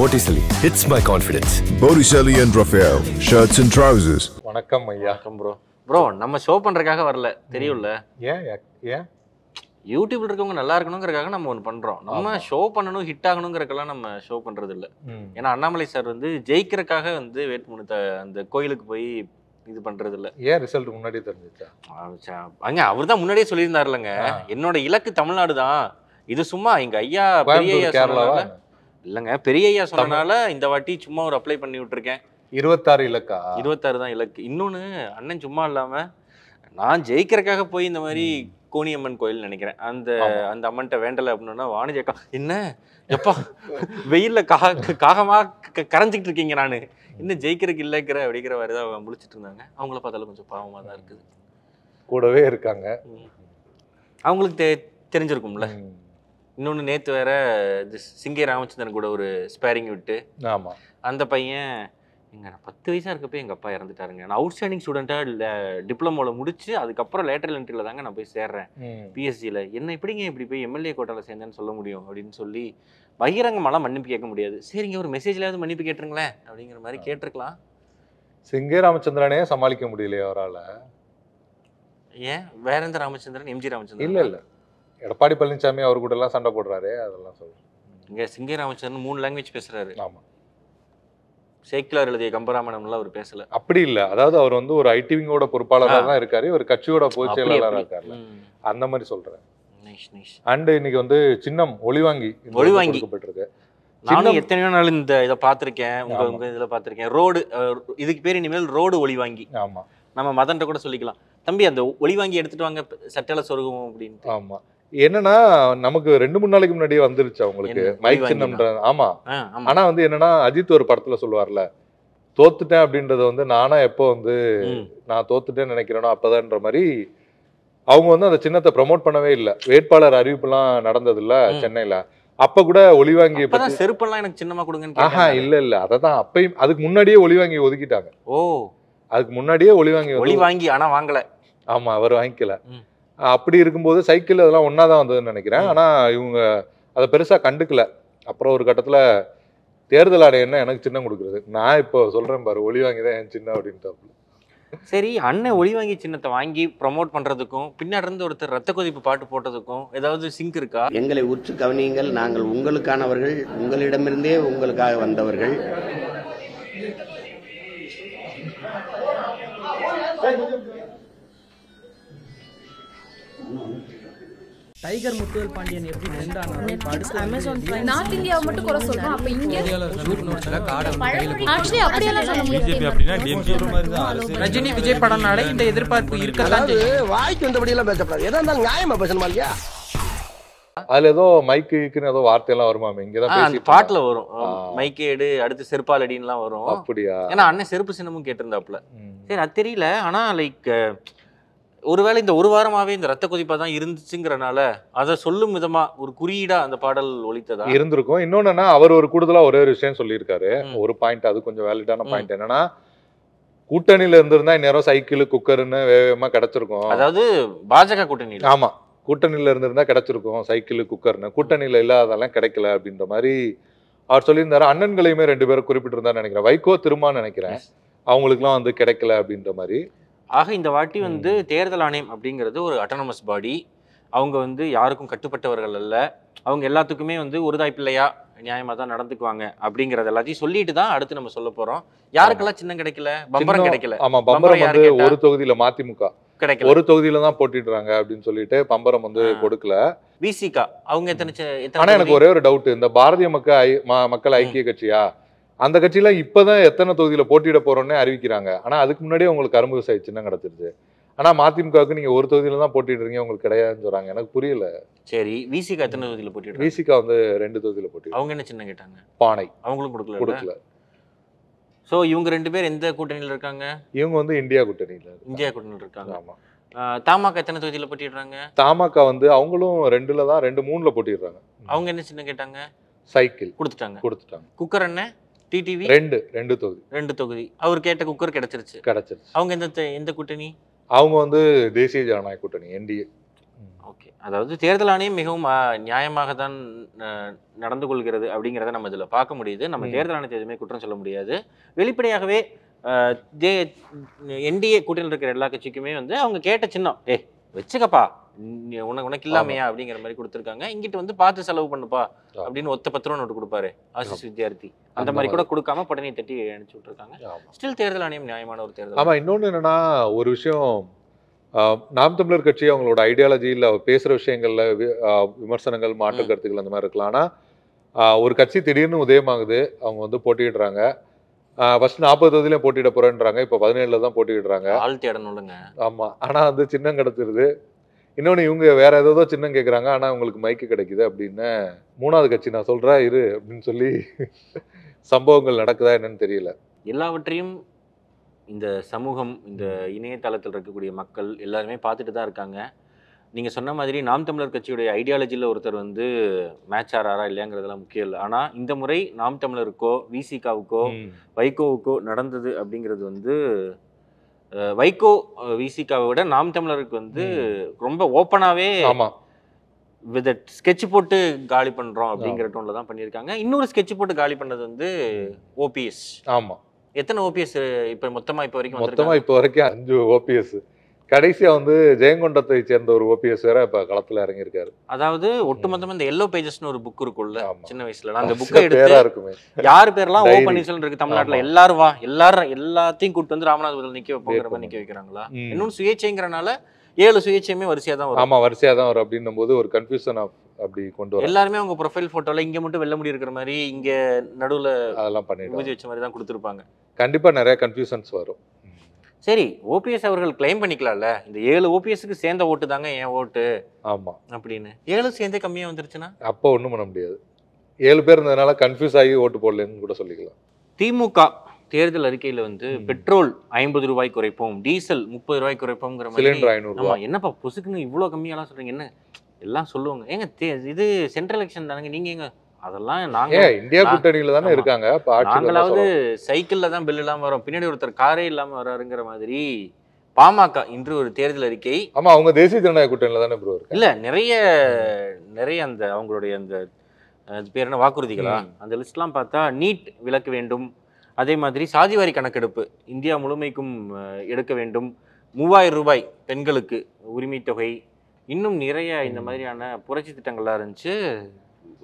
Botticelli it's my confidence போட்டிசலி and Rafael shirts and trousers வணக்கம் ஐயா ப்ரோ ப்ரோ நம்ம ஷோ பண்றதுக்காக வரல தெரியும்ல ஏன் ஏன் யூடியூப்ல இருக்கவங்க நல்லா இருக்கணுங்கிறக்காக நம்ம ஒன்று பண்றோம் நம்ம ஷோ பண்ணணும் ஹிட் ஆகணுங்கிறக்கெல்லாம் நம்ம ஷோ பண்றது இல்லை ஏன்னா அண்ணாமலை சார் வந்து ஜெயிக்கிறக்காக வந்து வேட்புமனு அந்த கோயிலுக்கு போய் இது பண்றது இல்ல ஏன் ரிசல்ட் முன்னாடியே தெரிஞ்சிச்சா அங்க அவர் தான் முன்னாடியே சொல்லியிருந்தாருலங்க என்னோட இலக்கு தமிழ்நாடு தான் இது சும்மா எங்க ஐயா பெரிய ஐயா இல்லைங்க பெரிய ஐயா சொன்னனால இந்த வாட்டி சும்மா ஒரு அப்ளை பண்ணி விட்டுருக்கேன் இருபத்தாறு இலக்கா இருபத்தாறு தான் இலக்கு இன்னொன்று அண்ணன் சும்மா இல்லாமல் நான் ஜெயிக்கிறக்காக போய் இந்த மாதிரி கோணியம்மன் கோயில் நினைக்கிறேன் அந்த அந்த அம்மன்கிட்ட வேண்டலை அப்படின்னா வாணிஜக்கா என்ன எப்பா வெயிலில் காக காகமாக கரைஞ்சிக்கிட்டு இருக்கீங்க நான் இன்னும் ஜெயிக்கிறதுக்கு இல்லைக்கிற அப்படிங்கிற மாதிரி தான் முடிச்சுட்டு இருந்தாங்க அவங்கள பார்த்தாலும் கொஞ்சம் பாவமாக தான் இருக்குது கூடவே இருக்காங்க அவங்களுக்கு தெ தெரிஞ்சிருக்கும்ல இன்னொன்று நேற்று வேற சிங்கே ராமச்சந்திரன் கூட ஒரு ஸ்பேரிங் விட்டு ஆமாம் அந்த பையன் எங்கள் நான் பத்து வயசாக இருக்கப்போ எங்கள் அப்பா இறந்துட்டாருங்க நான் அவுட் ஸ்டாண்டிங் ஸ்டூடெண்ட்டாக டிப்ளமோவில் முடிச்சு அதுக்கப்புறம் லேட்டர் என்ட்ரியில் தாங்க நான் போய் சேர்றேன் பிஎஸ்சியில் என்ன இப்படிங்க இப்படி போய் எம்எல்ஏ கோட்டாவில் சேர்ந்தேன்னு சொல்ல முடியும் அப்படின்னு சொல்லி பகிரங்கமாலாம் மன்னிப்பு கேட்க முடியாது சரிங்க ஒரு மெசேஜ்லேயாவது மன்னிப்பு கேட்டுருங்களேன் அப்படிங்கிற மாதிரி கேட்டிருக்கலாம் சிங்கே ராமச்சந்திரனே சமாளிக்க முடியலையே அவரால் ஏன் வேற எந்த ராமச்சந்திரன் எம்ஜி ராமச்சந்திரன் இல்லை இல்லை எடப்பாடி பழனிசாமி அவர் கூட எல்லாம் சண்டை போடுறாரு அதெல்லாம் சொல்லுவேன் இங்கே சிங்கை ராமச்சந்திரன் மூணு லாங்குவேஜ் பேசுறாரு ஆமாம் சேக்கிலார் எழுதிய கம்பராமாயணம்லாம் அவர் பேசல அப்படி இல்லை அதாவது அவர் வந்து ஒரு ஐடிவிங்கோட பொறுப்பாளராக தான் இருக்காரு ஒரு கட்சியோட பொதுச் செயலாளராக இருக்காரு அந்த மாதிரி சொல்றேன் அண்ட் இன்னைக்கு வந்து சின்னம் ஒளிவாங்கி ஒளிவாங்கி நானும் எத்தனையோ நாள் இந்த இதை பார்த்துருக்கேன் உங்க உங்க இதில் பார்த்துருக்கேன் ரோடு இதுக்கு பேர் இனிமேல் ரோடு ஒளிவாங்கி ஆமாம் நம்ம மதன்ட்ட கூட சொல்லிக்கலாம் தம்பி அந்த ஒளிவாங்கி எடுத்துட்டு வாங்க சட்டையில சொருகும் அப்படின்ட்டு ஆமாம் என்னன்னா நமக்கு ரெண்டு மூணு நாளைக்கு முன்னாடியே வந்துருச்சு அவங்களுக்கு மைக் சின்னம்ன்ற ஆமா ஆனா வந்து என்னன்னா அஜித் ஒரு படத்துல சொல்லுவார்ல தோத்துட்டேன் அப்படின்றத வந்து நானா எப்போ வந்து நான் தோத்துட்டேன்னு நினைக்கிறேனோ அப்பதான்ற மாதிரி அவங்க வந்து அந்த சின்னத்தை ப்ரமோட் பண்ணவே இல்லை வேட்பாளர் அறிவிப்புலாம் இல்ல சென்னையில அப்ப கூட ஒளிவாங்கி செருப்பெல்லாம் எனக்கு சின்னமா கொடுங்க ஆஹா இல்ல இல்ல அததான் அப்பயும் அதுக்கு முன்னாடியே ஒளி வாங்கி ஒதுக்கிட்டாங்க ஓ அதுக்கு முன்னாடியே ஒளிவாங்கி வாங்கி ஆனா வாங்கல ஆமா அவர் வாங்கிக்கல அப்படி இருக்கும்போது சைக்கிள் அதெல்லாம் ஒன்றா தான் வந்ததுன்னு நினைக்கிறேன் ஆனால் இவங்க அதை பெருசாக கண்டுக்கல அப்புறம் ஒரு கட்டத்தில் தேர்தல் என்ன எனக்கு சின்னம் கொடுக்குறது நான் இப்போ சொல்கிறேன் பாரு ஒளி வாங்கி தான் என் சின்னம் அப்படின்ட்டு சரி அண்ணன் ஒளி வாங்கி சின்னத்தை வாங்கி ப்ரொமோட் பண்ணுறதுக்கும் பின்னாடி இருந்து ஒருத்தர் ரத்த கொதிப்பு பாட்டு போட்டதுக்கும் ஏதாவது சிங்க் இருக்கா எங்களை உற்று கவனியுங்கள் நாங்கள் உங்களுக்கானவர்கள் உங்களிடமிருந்தே உங்களுக்காக வந்தவர்கள் Thank you. Tiger Muthuvel Pandian எப்படி ட்ரெண்ட் அமேசான் பிரைம் நார்த் மட்டும் குறை சொல்றோம் அப்ப இங்க அப்படியே சொல்ல முடியாது அப்படினா மாதிரி தான் ரஜினி விஜய் படம்னால இந்த எதிர்பார்ப்பு இருக்கதான் வாய்க்கு வந்தபடி எல்லாம் பேசப்படாது எதா இருந்தாலும் நியாயமா பேசணுமா இல்லையா அதுல ஏதோ மைக்கு ஏதோ வார்த்தை எல்லாம் வருமா இங்கதான் பாட்டுல வரும் மைக்கு எடு அடுத்து செருப்பால் எல்லாம் வரும் அப்படியா ஏன்னா அண்ணன் செருப்பு சின்னமும் கேட்டிருந்தாப்புல சரி அது தெரியல ஆனா லைக் ஒருவேளை இந்த ஒரு வாரமாகவே இந்த ரத்த கொதிப்பா தான் இருந்துச்சுங்கிறனால அதை சொல்லும் விதமாக ஒரு குறியீடாக அந்த பாடல் ஒழித்ததா இருந்திருக்கும் இன்னொன்னு அவர் ஒரு கூடுதலாக ஒரே ஒரு விஷயம் சொல்லியிருக்காரு ஒரு பாயிண்ட் அது கொஞ்சம் வேலிடான பாயிண்ட் என்னன்னா கூட்டணியில இருந்திருந்தா இந்நேரம் சைக்கிள் குக்கர்னு வேகமா கிடைச்சிருக்கும் அதாவது பாஜக கூட்டணி ஆமா கூட்டணியில இருந்திருந்தா கிடைச்சிருக்கும் சைக்கிள் குக்கர்னு கூட்டணியில இல்லாதெல்லாம் கிடைக்கல அப்படின்ற மாதிரி அவர் சொல்லியிருந்தாரு அண்ணன்களையுமே ரெண்டு பேரும் குறிப்பிட்டிருந்தா நினைக்கிறேன் வைகோ திரும்ப நினைக்கிறேன் அவங்களுக்குலாம் வந்து கிடைக்கல அப்படின்ற மாதிரி ஆக இந்த வாட்டி வந்து தேர்தல் ஆணையம் அப்படிங்கிறது ஒரு அட்டானமஸ் பாடி அவங்க வந்து யாருக்கும் கட்டுப்பட்டவர்கள் அல்ல அவங்க எல்லாத்துக்குமே வந்து ஒருதாய் பிள்ளையா நியாயமாக தான் நடந்துக்குவாங்க அப்படிங்கறது எல்லாத்தையும் சொல்லிட்டு தான் அடுத்து நம்ம சொல்ல போறோம் யாருக்கெல்லாம் சின்னம் கிடைக்கல பம்பரம் கிடைக்கல ஆமா பம்பரம் வந்து ஒரு தொகுதியில மதிமுக கிடைக்கல ஒரு தொகுதியில தான் போட்டிடுறாங்க அப்படின்னு சொல்லிட்டு பம்பரம் வந்து கொடுக்கல விசிகா அவங்க எத்தனை ஆனா எனக்கு ஒரே ஒரு டவுட் இந்த பாரதிய மக்கள் மக்கள் ஐக்கிய கட்சியா அந்த கட்சியெலாம் இப்போ தான் எத்தனை தொகுதியில் போட்டியிட போகிறோன்னே அறிவிக்கிறாங்க ஆனால் அதுக்கு முன்னாடியே உங்களுக்கு கரும்பு விவசாயி சின்னம் கிடச்சிருச்சு ஆனால் மதிமுகவுக்கு நீங்கள் ஒரு தொகுதியில் தான் போட்டிடுறீங்க உங்களுக்கு கிடையாதுன்னு சொல்கிறாங்க எனக்கு புரியல சரி விசிகா எத்தனை தொகுதியில் போட்டிடுறாங்க விசிகா வந்து ரெண்டு தொகுதியில் போட்டி அவங்க என்ன சின்ன கேட்டாங்க பானை அவங்களும் கொடுக்கல கொடுக்கல ஸோ இவங்க ரெண்டு பேர் எந்த கூட்டணியில் இருக்காங்க இவங்க வந்து இந்தியா கூட்டணியில் இந்தியா கூட்டணியில் இருக்காங்க ஆமாம் தாமாக்கா எத்தனை தொகுதியில் போட்டிடுறாங்க தாமாக்கா வந்து அவங்களும் ரெண்டுல தான் ரெண்டு மூணுல போட்டிடுறாங்க அவங்க என்ன சின்ன கேட்டாங்க சைக்கிள் கொடுத்துட்டாங்க கொடுத்துட்டாங்க குக்கர் என்ன டிடிவி ரெண்டு ரெண்டு தொகுதி ரெண்டு தொகுதி அவர் கேட்ட குக்கர் கிடைச்சிருச்சு கிடைச்சிருச்சு அவங்க எந்த எந்த கூட்டணி அவங்க வந்து தேசிய ஜனநாயக கூட்டணி என்டிஏ ஓகே அதாவது தேர்தல் ஆணையம் மிகவும் நியாயமாக தான் நடந்து கொள்கிறது அப்படிங்கிறத நம்ம இதில் பார்க்க முடியுது நம்ம தேர்தல் ஆணையத்தை எதுவுமே குற்றம் சொல்ல முடியாது வெளிப்படையாகவே என்டிஏ கூட்டணியில் இருக்கிற எல்லா கட்சிக்குமே வந்து அவங்க கேட்ட சின்னம் ஏ வச்சுக்கப்பா உனக்கு உனக்கு இல்லாமையா அப்படிங்கிற மாதிரி கொடுத்துருக்காங்க இங்கிட்டு வந்து பார்த்து செலவு பண்ணுப்பா அப்படின்னு ஒத்த பத்திரம் நோட்டு கொடுப்பாரு ஆசிஸ் வித்யார்த்தி அந்த மாதிரி கூட கொடுக்காம படனை தட்டி அனுப்பிச்சு விட்டுருக்காங்க ஸ்டில் தேர்தல் ஆணையம் நியாயமான ஒரு தேர்தல் ஆமா இன்னொன்று என்னன்னா ஒரு விஷயம் நாம் தமிழர் கட்சி அவங்களோட ஐடியாலஜியில் பேசுகிற விஷயங்களில் விமர்சனங்கள் மாற்று கருத்துக்கள் அந்த மாதிரி இருக்கலாம் ஆனால் ஒரு கட்சி திடீர்னு உதயமாகுது அவங்க வந்து போட்டியிடுறாங்க ஃபஸ்ட் நாற்பது தொகுதியிலையும் போட்டியிட போகிறேன்றாங்க இப்போ பதினேழில் தான் போட்டியிடுறாங்க ஆமாம் ஆனால் வந்து சின்னம் கிடச்சிருது இன்னொன்று இவங்க வேற ஏதோ சின்னம் கேட்குறாங்க ஆனால் உங்களுக்கு மைக்கு கிடைக்குது அப்படின்னு மூணாவது கட்சி நான் சொல்கிறேன் இரு அப்படின்னு சொல்லி சம்பவங்கள் நடக்குதா என்னன்னு தெரியல எல்லாவற்றையும் இந்த சமூகம் இந்த இணையதளத்தில் இருக்கக்கூடிய மக்கள் எல்லாருமே பார்த்துட்டு தான் இருக்காங்க நீங்கள் சொன்ன மாதிரி நாம் தமிழர் கட்சியுடைய ஐடியாலஜியில் ஒருத்தர் வந்து மேட்ச் ஆறாரா இல்லையாங்கிறதெல்லாம் முக்கியம் இல்லை ஆனால் இந்த முறை நாம் தமிழருக்கோ விசிகாவுக்கோ வைகோவுக்கோ நடந்தது அப்படிங்கிறது வந்து வைகோ விசிகாவை விட நாம் தமிழருக்கு வந்து ரொம்ப ஓப்பனாகவே ஆமாம் வித் ஸ்கெட்ச் போட்டு காலி பண்ணுறோம் அப்படிங்கிற டோனில் தான் பண்ணியிருக்காங்க இன்னொரு ஸ்கெட்ச் போட்டு காலி பண்ணது வந்து ஓபிஎஸ் ஆமாம் எத்தனை ஓபிஎஸ் இப்போ மொத்தமாக இப்போ வரைக்கும் மொத்தமாக இப்போ வரைக்கும் அஞ்சு ஓபிஎஸ் கடைசியாக வந்து ஜெயங்கொண்டத்தை சேர்ந்த ஒரு ஓபிஎஸ் வேற இப்போ களத்தில் இறங்கியிருக்காரு அதாவது ஒட்டுமொத்தமாக இந்த எல்லோ பேஜஸ்னு ஒரு புக் இருக்கும்ல சின்ன வயசுல அந்த புக்கை எடுத்து இருக்குமே யார் பேர்லாம் ஓ பன்னீர்செல்வம் இருக்கு தமிழ்நாட்டில் எல்லாரும் வா எல்லாரும் எல்லாத்தையும் கூப்பிட்டு வந்து ராமநாதபுரத்தில் நிற்க போகிற மாதிரி நிற்க வைக்கிறாங்களா இன்னொன்று சுயேட்சைங்கிறனால ஏழு சுயேட்சையுமே வரிசையாக தான் வரும் ஆமாம் வரிசையாக தான் வரும் அப்படின்னும் போது ஒரு கன்ஃபியூஷன் ஆஃப் அப்படி கொண்டு வரும் எல்லாருமே உங்க ப்ரொஃபைல் ஃபோட்டோவில் இங்கே மட்டும் வெள்ள முடி இருக்கிற மாதிரி இங்கே நடுவில் அதெல்லாம் பண்ணி வச்ச மாதிரி தான் கொடுத்துருப்பாங்க கண்டிப்பாக நிறைய கன்ஃபியூஷன்ஸ் வரும் சரி ஓபிஎஸ் அவர்கள் கிளைம் பண்ணிக்கலாம்ல இந்த ஏழு ஓபிஎஸ்க்கு சேர்ந்த ஓட்டு தாங்க என் ஓட்டு ஆமா அப்படின்னு ஏழு சேர்ந்தே கம்மியாக வந்துருச்சுன்னா அப்போ ஒண்ணும் பண்ண முடியாது ஏழு பேர் இருந்ததுனால கன்ஃபியூஸ் ஆகி ஓட்டு போடலன்னு கூட சொல்லிக்கலாம் திமுக தேர்தல் அறிக்கையில் வந்து பெட்ரோல் ஐம்பது ரூபாய் குறைப்போம் டீசல் முப்பது ரூபாய் குறைப்போம் சிலிண்டர் என்னப்பா பொசுக்குன்னு இவ்வளோ கம்மியாலாம் சொல்றீங்க என்ன எல்லாம் சொல்லுவாங்க ஏங்க இது சென்ட்ரல் எலெக்ஷன் தானங்க நீங்க எங்க அதெல்லாம் நாங்க இந்தியா கூட்டணியில தானே இருக்காங்க நாங்களாவது சைக்கிள்ல தான் பில் இல்லாம வரோம் பின்னாடி ஒருத்தர் காரே இல்லாம வராருங்கிற மாதிரி பாமக இன்று ஒரு தேர்தல் அறிக்கை ஆமா அவங்க தேசிய ஜனநாயக கூட்டணியில தானே ப்ரோ இல்ல நிறைய நிறைய அந்த அவங்களுடைய அந்த பேர் என்ன வாக்குறுதிகளா அந்த லிஸ்ட்லாம் பார்த்தா நீட் விலக்க வேண்டும் அதே மாதிரி சாதிவாரி கணக்கெடுப்பு இந்தியா முழுமைக்கும் எடுக்க வேண்டும் மூவாயிரம் ரூபாய் பெண்களுக்கு உரிமை தொகை இன்னும் நிறைய இந்த மாதிரியான புரட்சி திட்டங்கள்லாம் இருந்துச்சு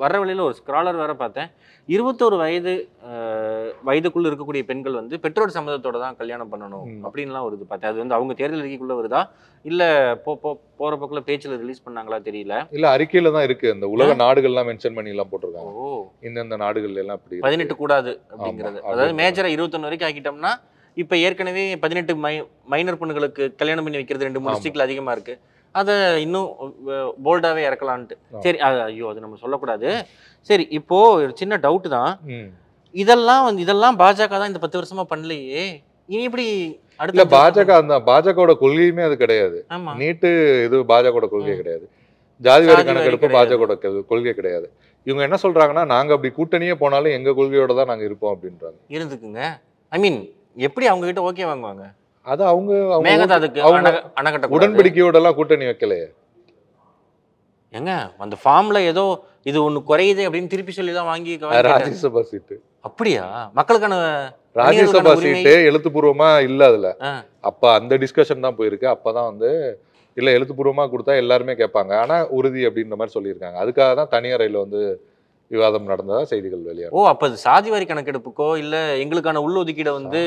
வர்ற வழியில் ஒரு ஸ்க்ராலர் வேற பார்த்தேன் இருபத்தோரு வயது வயதுக்குள்ளே இருக்கக்கூடிய பெண்கள் வந்து பெற்றோர் சம்மதத்தோடு தான் கல்யாணம் பண்ணணும் அப்படின்லாம் வருது பார்த்தேன் அது வந்து அவங்க தேர்தல் அறிக்கைக்குள்ளே வருதா இல்லை போ போ போகிற பக்கில் பேச்சில் ரிலீஸ் பண்ணாங்களா தெரியல இல்லை அறிக்கையில் தான் இருக்குது இந்த உலக நாடுகள்லாம் மென்ஷன் பண்ணிலாம் போட்டிருக்காங்க ஓ இந்தந்த நாடுகள் எல்லாம் அப்படி பதினெட்டு கூடாது அப்படிங்கிறது அதாவது மேஜராக இருபத்தொன்று வரைக்கும் ஆக்கிட்டோம்னா இப்போ ஏற்கனவே பதினெட்டு மை மைனர் பெண்களுக்கு கல்யாணம் பண்ணி வைக்கிறது ரெண்டு மூணு ஸ்டிக்கில் அதிகமாக இருக்குது அதை இன்னும் போல்டாவே இறக்கலான்ட்டு சரி அது ஐயோ அது நம்ம சொல்லக்கூடாது சரி இப்போ ஒரு சின்ன டவுட்டு தான் இதெல்லாம் வந்து இதெல்லாம் பாஜக தான் இந்த பத்து வருஷமா பண்ணலையே இனி இப்படி அடுத்த பாஜக அந்த பாஜகவோட கொள்கையுமே அது கிடையாது நீட்டு இது பாஜகோட கொள்கை கிடையாது ஜாதி வேறு கணக்கெடுப்பு பாஜகவோட கொள்கை கிடையாது இவங்க என்ன சொல்றாங்கன்னா நாங்க அப்படி கூட்டணியே போனாலும் எங்க கொள்கையோட தான் நாங்க இருப்போம் அப்படின்றாங்க இருந்துக்குங்க ஐ மீன் எப்படி அவங்க கிட்ட ஓகே வாங்குவாங்க அது அவங்க உடன்படிக்கையோட எல்லாம் கூட்டணி வைக்கலையே ஏங்க அந்த ஃபார்ம்ல ஏதோ இது ஒண்ணு குறையுது அப்படின்னு திருப்பி சொல்லி தான் வாங்கி ராஜ்யசபா சீட்டு அப்படியா மக்களுக்கான ராஜ்யசபா சீட்டு எழுத்துப்பூர்வமா இல்ல அதுல அப்ப அந்த டிஸ்கஷன் தான் போயிருக்கு அப்பதான் வந்து இல்ல எழுத்துப்பூர்வமா கொடுத்தா எல்லாருமே கேட்பாங்க ஆனா உறுதி அப்படின்ற மாதிரி சொல்லியிருக்காங்க அதுக்காக தான் தனியார் ரயில வந்து விவாதம் நடந்ததா செய்திகள் வெளியாக ஓ அப்போ சாதி வாரி கணக்கெடுப்புக்கோ இல்லை எங்களுக்கான உள்ளொதுக்கீடை வந்து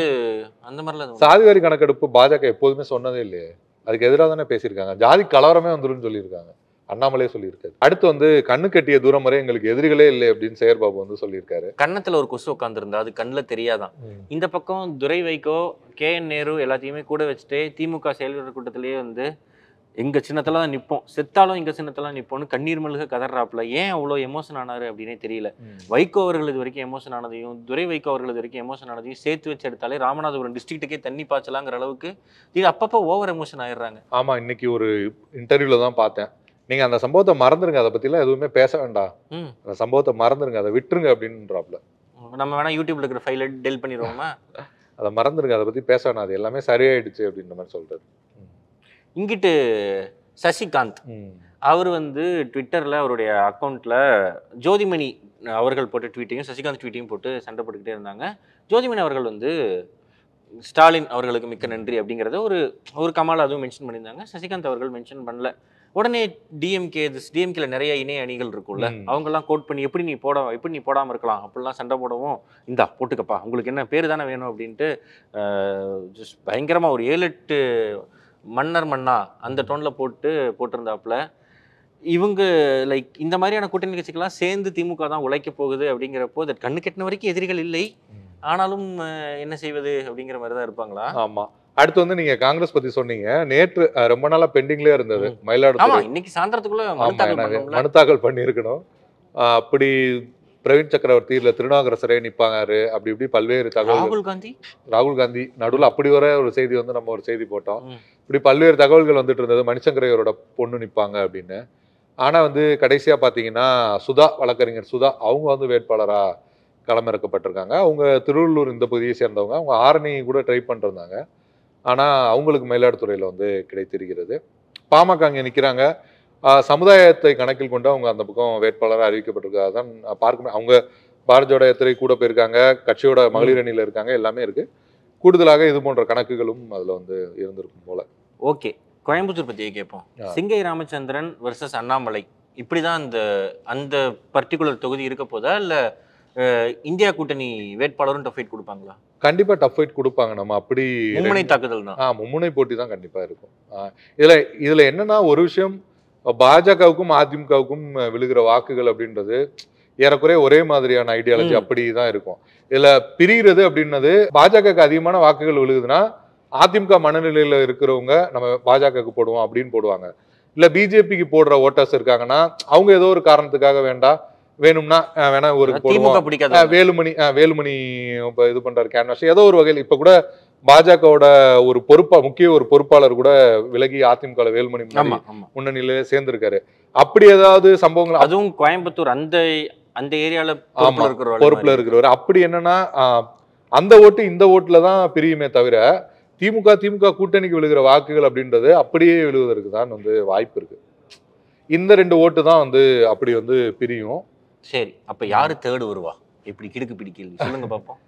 அந்த மாதிரிலாம் சாதி வாரி கணக்கெடுப்பு பாஜக எப்போதுமே சொன்னதே இல்லையே அதுக்கு எதிராக தானே பேசியிருக்காங்க ஜாதி கலவரமே வந்துடும் சொல்லியிருக்காங்க அண்ணாமலையே சொல்லியிருக்காரு அடுத்து வந்து கண்ணு கட்டிய தூரம் வரை எங்களுக்கு எதிரிகளே இல்லை அப்படின்னு செயற்பாபு வந்து சொல்லியிருக்காரு கண்ணத்துல ஒரு கொசு உட்காந்துருந்தா அது கண்ணில் தெரியாதான் இந்த பக்கம் துரை வைகோ கே என் நேரு எல்லாத்தையுமே கூட வச்சுட்டு திமுக செயல்வீரர் கூட்டத்திலேயே வந்து எங்கள் சின்னத்தில் தான் நிற்போம் செத்தாலும் எங்கள் சின்னத்தில் நிற்போம்னு கண்ணீர் மல்க கதறாப்புல ஏன் அவ்வளோ எமோஷன் ஆனார் அப்படின்னே தெரியல வைகோ அவர்கள் இது வரைக்கும் எமோஷன் ஆனதையும் துரை வைகோ அவர்கள் இது வரைக்கும் எமோஷன் ஆனதையும் சேர்த்து வச்சு எடுத்தாலே ராமநாதபுரம் டிஸ்ட்ரிக்ட்டுக்கே தண்ணி பாய்ச்சலாங்கிற அளவுக்கு இது அப்பப்போ ஓவர் எமோஷன் ஆயிடுறாங்க ஆமாம் இன்னைக்கு ஒரு இன்டர்வியூவில் தான் பார்த்தேன் நீங்கள் அந்த சம்பவத்தை மறந்துருங்க அதை பற்றிலாம் எதுவுமே பேச வேண்டாம் அந்த சம்பவத்தை மறந்துருங்க அதை விட்டுருங்க அப்படின்றாப்புல நம்ம வேணால் யூடியூப்ல இருக்கிற ஃபைல டெல் பண்ணிடுவோமா அதை மறந்துருங்க அதை பற்றி பேச வேணாம் அது எல்லாமே சரியாயிடுச்சு அப்படின்ற மாதிரி சொல்கிறது இங்கிட்டு சசிகாந்த் அவர் வந்து ட்விட்டரில் அவருடைய அக்கௌண்ட்டில் ஜோதிமணி அவர்கள் போட்ட ட்வீட்டையும் சசிகாந்த் ட்வீட்டையும் போட்டு சண்டை போட்டுக்கிட்டே இருந்தாங்க ஜோதிமணி அவர்கள் வந்து ஸ்டாலின் அவர்களுக்கு மிக்க நன்றி அப்படிங்கிறத ஒரு ஒரு கமால் அதுவும் மென்ஷன் பண்ணியிருந்தாங்க சசிகாந்த் அவர்கள் மென்ஷன் பண்ணல உடனே டிஎம்கே திஸ் டிஎம்கேல நிறைய இணைய அணிகள் இருக்கும்ல அவங்கெல்லாம் கோட் பண்ணி எப்படி நீ போட எப்படி நீ போடாமல் இருக்கலாம் அப்படிலாம் சண்டை போடவும் இந்தா போட்டுக்கப்பா உங்களுக்கு என்ன பேர் தானே வேணும் அப்படின்ட்டு பயங்கரமாக ஒரு ஏழு எட்டு மன்னர் மன்னா அந்த டோனில் போட்டு போட்டிருந்தாப்புல இவங்க லைக் இந்த மாதிரியான கூட்டணி கட்சிகள்லாம் சேர்ந்து திமுக தான் உழைக்க போகுது அப்படிங்கிறப்போ தட் கண்ணு கெட்டின வரைக்கும் எதிரிகள் இல்லை ஆனாலும் என்ன செய்வது அப்படிங்கிற மாதிரி தான் இருப்பாங்களா ஆமாம் அடுத்து வந்து நீங்க காங்கிரஸ் பத்தி சொன்னீங்க நேற்று ரொம்ப நாளா பெண்டிங்லயே இருந்தது மயிலாடுதுறை இன்னைக்கு சாயந்தரத்துக்குள்ள மனு தாக்கல் பண்ணிருக்கணும் அப்படி பிரவீன் சக்கரவர்த்தி இல்ல திருநாகரசரே நிற்பாங்க அப்படி இப்படி பல்வேறு தகவல் ராகுல் காந்தி ராகுல் காந்தி நடுவில் அப்படி வர ஒரு செய்தி வந்து நம்ம ஒரு செய்தி போட்டோம் இப்படி பல்வேறு தகவல்கள் வந்துட்டு இருந்தது மணிசங்கரையரோட பொண்ணு நிற்பாங்க அப்படின்னு ஆனால் வந்து கடைசியாக பார்த்தீங்கன்னா சுதா வழக்கறிஞர் சுதா அவங்க வந்து வேட்பாளராக களமிறக்கப்பட்டிருக்காங்க அவங்க திருவள்ளூர் இந்த பகுதியை சேர்ந்தவங்க அவங்க ஆரணி கூட ட்ரை பண்ணிருந்தாங்க ஆனால் அவங்களுக்கு மயிலாடுதுறையில் வந்து கிடைத்திருக்கிறது பாமக அங்கே நிற்கிறாங்க சமுதாயத்தை கணக்கில் கொண்டு அவங்க அந்த பக்கம் வேட்பாளராக அறிவிக்கப்பட்டிருக்காங்க தான் பார்க்க அவங்க பாரதியோட எத்திரை கூட போயிருக்காங்க கட்சியோட மகளிர் அணியில் இருக்காங்க எல்லாமே இருக்குது கூடுதலாக இது போன்ற கணக்குகளும் அதில் வந்து இருந்திருக்கும் போல ஓகே கோயம்புத்தூர் பற்றியே கேட்போம் சிங்கை ராமச்சந்திரன் வர்சஸ் அண்ணாமலை இப்படி தான் அந்த அந்த பர்டிகுலர் தொகுதி இருக்க போதா இல்லை இந்தியா கூட்டணி வேட்பாளரும் டஃப் ஃபைட் கொடுப்பாங்களா கண்டிப்பாக டஃப் ஃபைட் கொடுப்பாங்க நம்ம அப்படி மும்முனை தாக்குதல் தான் ஆ மும்முனை போட்டி தான் கண்டிப்பாக இருக்கும் இதில் இதில் என்னன்னா ஒரு விஷயம் பாஜகவுக்கும் அதிமுகவுக்கும் விழுகிற வாக்குகள் அப்படின்றது ஏறக்குறைய ஒரே மாதிரியான ஐடியாலஜி அப்படி தான் இருக்கும் இதில் பிரிகிறது அப்படின்னது பாஜகவுக்கு அதிகமான வாக்குகள் விழுகுதுன்னா அதிமுக மனநிலையில் இருக்கிறவங்க நம்ம பாஜகவுக்கு போடுவோம் அப்படின்னு போடுவாங்க இல்லை பிஜேபிக்கு போடுற ஓட்டர்ஸ் இருக்காங்கன்னா அவங்க ஏதோ ஒரு காரணத்துக்காக வேண்டாம் வேணும்னா வேணா ஒரு வேலுமணி வேலுமணி இது பண்றாரு கேன்வாஸ் ஏதோ ஒரு வகையில் இப்ப கூட பாஜகவோட ஒரு பொறுப்பா முக்கிய ஒரு பொறுப்பாளர் கூட விலகி அதிமுக வேலுமணி முன்னணியில சேர்ந்திருக்காரு அப்படி ஏதாவது சம்பவங்கள் அதுவும் கோயம்புத்தூர் அந்த அந்த ஏரியால பொறுப்புல இருக்கிறவர் அப்படி என்னன்னா அந்த ஓட்டு இந்த ஓட்டுல தான் பிரியுமே தவிர திமுக திமுக கூட்டணிக்கு விழுகிற வாக்குகள் அப்படின்றது அப்படியே விழுவதற்கு தான் வந்து வாய்ப்பு இருக்கு இந்த ரெண்டு ஓட்டு தான் வந்து அப்படி வந்து பிரியும் சரி அப்ப யாரு தேர்டு வருவா இப்படி கிடுக்கு பிடிக்கல சொல்லுங்க பாப்போம்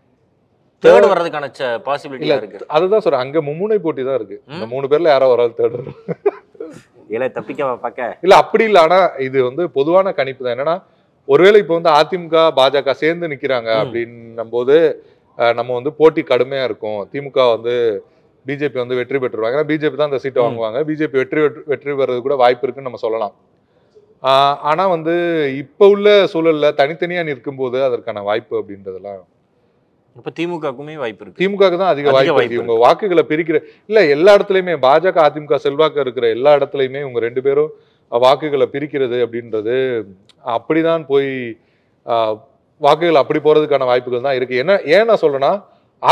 தேர்ட் வர்றதுக்கான பாசிபிலிட்டி இருக்கு அதுதான் சொல்றேன் அங்க மும்முனை போட்டி தான் இருக்கு இந்த மூணு பேர்ல யாரோ வராது தேர்ட் இல்ல தப்பிக்க பார்க்க இல்ல அப்படி இல்ல ஆனா இது வந்து பொதுவான கணிப்பு தான் என்னன்னா ஒருவேளை இப்போ வந்து அதிமுக பாஜக சேர்ந்து நிக்கிறாங்க அப்படின்னும் போது நம்ம வந்து போட்டி கடுமையா இருக்கும் திமுக வந்து பிஜேபி வந்து வெற்றி பெற்றுருவாங்க ஏன்னா பிஜேபி தான் இந்த சீட்டை வாங்குவாங்க பிஜேபி வெற்றி வெற்றி பெறது கூட வாய்ப்பு இருக்குன்னு நம்ம சொல்லலாம் ஆனால் வந்து இப்போ உள்ள சூழலில் தனித்தனியாக நிற்கும்போது அதற்கான வாய்ப்பு அப்படின்றதெல்லாம் இப்போ திமுகவுக்குமே வாய்ப்பு இருக்கு திமுக தான் அதிக வாய்ப்பு இவங்க வாக்குகளை பிரிக்கிற இல்ல எல்லா இடத்துலயுமே பாஜக அதிமுக செல்வாக்கு இருக்கிற எல்லா இடத்துலயுமே இவங்க ரெண்டு பேரும் வாக்குகளை பிரிக்கிறது அப்படின்றது அப்படிதான் போய் வாக்குகள் அப்படி போறதுக்கான வாய்ப்புகள் தான் இருக்கு என்ன ஏன் நான் சொல்றேன்னா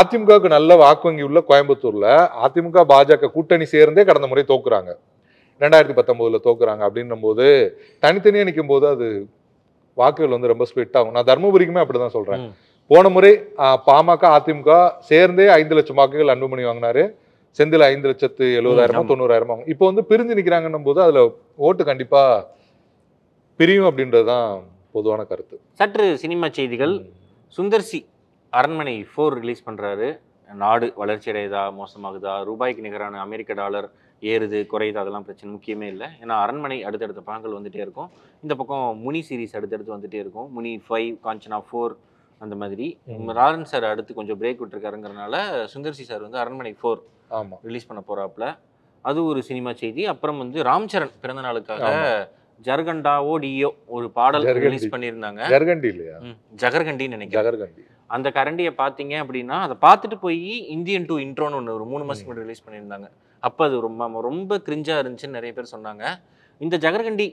அதிமுகவுக்கு நல்ல வாக்கு வங்கி உள்ள கோயம்புத்தூர்ல அதிமுக பாஜக கூட்டணி சேர்ந்தே கடந்த முறை தோக்குறாங்க ரெண்டாயிரத்தி பத்தொன்பதுல தோக்குறாங்க அப்படின்னும் போது தனித்தனியா நிற்கும் போது அது வாக்குகள் வந்து ரொம்ப ஸ்பிட் ஆகும் நான் தருமபுரிக்குமே அப்படிதான் சொல்றேன் போன முறை பாமக அதிமுக சேர்ந்தே ஐந்து லட்சம் வாக்குகள் அன்புமணி வாங்கினாரு செந்தில் ஐந்து லட்சத்து எழுபதாயிரமோ தொண்ணூறாயிரமும் இப்போ வந்து பிரிஞ்சு நிற்கிறாங்கன்னும் போது அதில் ஓட்டு கண்டிப்பாக பிரியும் அப்படின்றது தான் பொதுவான கருத்து சற்று சினிமா செய்திகள் சுந்தர்சி அரண்மனை ஃபோர் ரிலீஸ் பண்ணுறாரு நாடு வளர்ச்சி அடையுதா மோசமாகுதா ரூபாய்க்கு நிகரான அமெரிக்க டாலர் ஏறுது குறையுது அதெல்லாம் பிரச்சனை முக்கியமே இல்லை ஏன்னா அரண்மனை அடுத்தடுத்த படங்கள் வந்துகிட்டே இருக்கும் இந்த பக்கம் முனி சீரீஸ் அடுத்தடுத்து வந்துகிட்டே இருக்கும் முனி ஃபைவ் காஞ்சனா ஃபோர் அந்த மாதிரி ராரன் சார் அடுத்து கொஞ்சம் பிரேக் விட்டுருக்காருங்கிறனால சுந்தர்சி சார் வந்து அரண்மனை ஃபோர் ஆமாம் ரிலீஸ் பண்ண போகிறாப்புல அது ஒரு சினிமா செய்தி அப்புறம் வந்து ராம்சரண் பிறந்த நாளுக்காக ஜர்கண்டாவோ டியோ ஒரு பாடல் ரிலீஸ் பண்ணியிருந்தாங்க ஜர்கண்டி இல்லையா ஜகர்கண்டின்னு நினைக்கிறேன் அந்த கரண்டியை பார்த்தீங்க அப்படின்னா அதை பார்த்துட்டு போய் இந்தியன் டூ இன்ட்ரோன்னு ஒன்று ஒரு மூணு மாதத்துக்கு முன்னாடி ரிலீஸ் பண்ணியிருந்தாங்க அப்போ அது ரொம்ப ரொம்ப கிரிஞ்சாக இருந்துச்சுன்னு நிறைய பேர் சொன்னாங்க இந்த ஜகர்கண்டி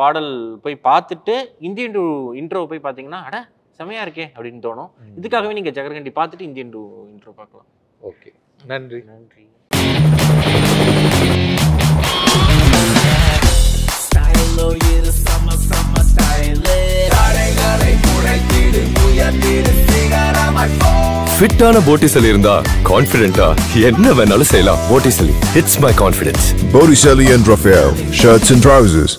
பாடல் போய் பார்த்துட்டு இந்தியன் டூ இன்ட்ரோ போய் பார்த்தீங்கன்னா அட செமையாக இருக்கே அப்படின்னு தோணும் இதுக்காகவே நீங்க ஜகரகண்டி பார்த்துட்டு இந்தியன் டூ இன்ட்ரோ பார்க்கலாம் ஓகே நன்றி நன்றி செம்ம செம்ம ஸ்டைலு தடைகளை முளைத்திடு உயர்த்திடு சிகரமட்டோ ஃபிட்டான போட்டிசல் இருந்தா கான்ஃபிடென்ட்டா என்ன வேணாலும் செய்யலாம் போட்டிசல் இட்ஸ் மை கான்ஃபிடன்ஸ் போட்டிசல் and Rafael shirts and trousers